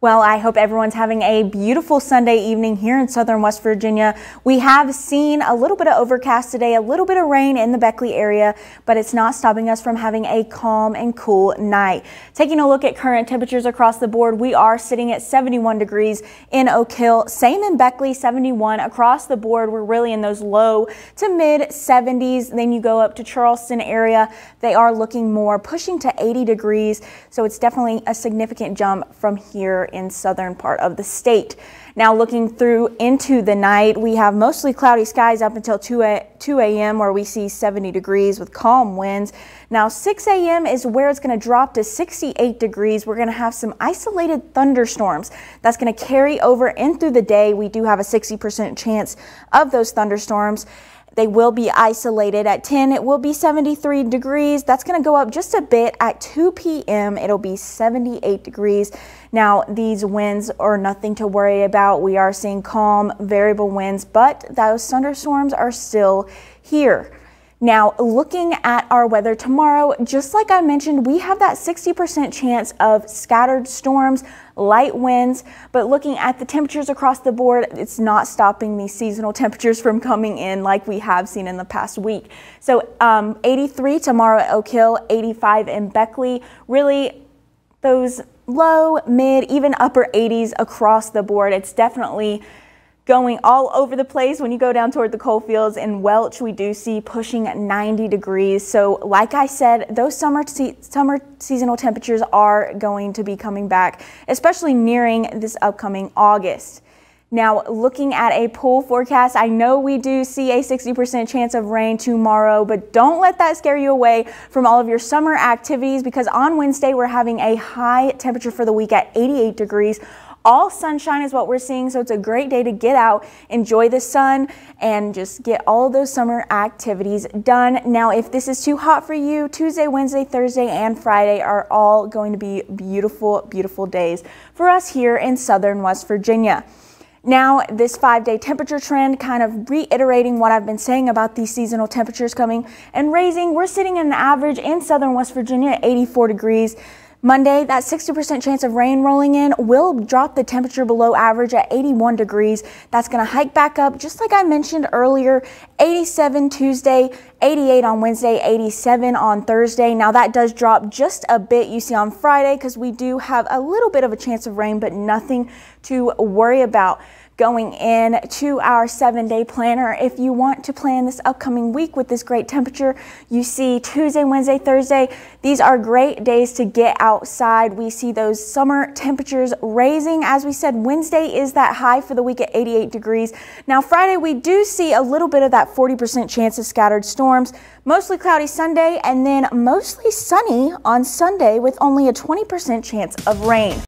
Well, I hope everyone's having a beautiful Sunday evening here in southern West Virginia. We have seen a little bit of overcast today, a little bit of rain in the Beckley area, but it's not stopping us from having a calm and cool night. Taking a look at current temperatures across the board, we are sitting at 71 degrees in Oak Hill, same in Beckley, 71 across the board. We're really in those low to mid 70s. Then you go up to Charleston area. They are looking more pushing to 80 degrees. So it's definitely a significant jump from here in southern part of the state. Now looking through into the night, we have mostly cloudy skies up until 2 a.m. where we see 70 degrees with calm winds. Now 6 a.m. is where it's going to drop to 68 degrees. We're going to have some isolated thunderstorms. That's going to carry over in through the day. We do have a 60% chance of those thunderstorms. They will be isolated at 10. It will be 73 degrees. That's going to go up just a bit at 2 p.m. It'll be 78 degrees. Now, these winds are nothing to worry about. We are seeing calm, variable winds, but those thunderstorms are still here. Now, looking at our weather tomorrow, just like I mentioned, we have that 60% chance of scattered storms, light winds, but looking at the temperatures across the board, it's not stopping these seasonal temperatures from coming in like we have seen in the past week. So um, 83 tomorrow at Oak Hill, 85 in Beckley, really those low, mid, even upper 80s across the board. It's definitely going all over the place. When you go down toward the coal fields in Welch, we do see pushing 90 degrees. So like I said, those summer, se summer seasonal temperatures are going to be coming back, especially nearing this upcoming August. Now, looking at a pool forecast, I know we do see a 60% chance of rain tomorrow, but don't let that scare you away from all of your summer activities because on Wednesday, we're having a high temperature for the week at 88 degrees all sunshine is what we're seeing, so it's a great day to get out, enjoy the sun, and just get all those summer activities done. Now, if this is too hot for you, Tuesday, Wednesday, Thursday, and Friday are all going to be beautiful, beautiful days for us here in southern West Virginia. Now, this five day temperature trend, kind of reiterating what I've been saying about these seasonal temperatures coming and raising. We're sitting at an average in southern West Virginia, 84 degrees. Monday, that 60% chance of rain rolling in will drop the temperature below average at 81 degrees. That's going to hike back up, just like I mentioned earlier, 87 Tuesday, 88 on Wednesday, 87 on Thursday. Now that does drop just a bit you see on Friday because we do have a little bit of a chance of rain, but nothing to worry about going in to our seven day planner. If you want to plan this upcoming week with this great temperature, you see Tuesday, Wednesday, Thursday, these are great days to get outside. We see those summer temperatures raising. As we said, Wednesday is that high for the week at 88 degrees. Now Friday, we do see a little bit of that 40% chance of scattered storms, mostly cloudy Sunday, and then mostly sunny on Sunday with only a 20% chance of rain.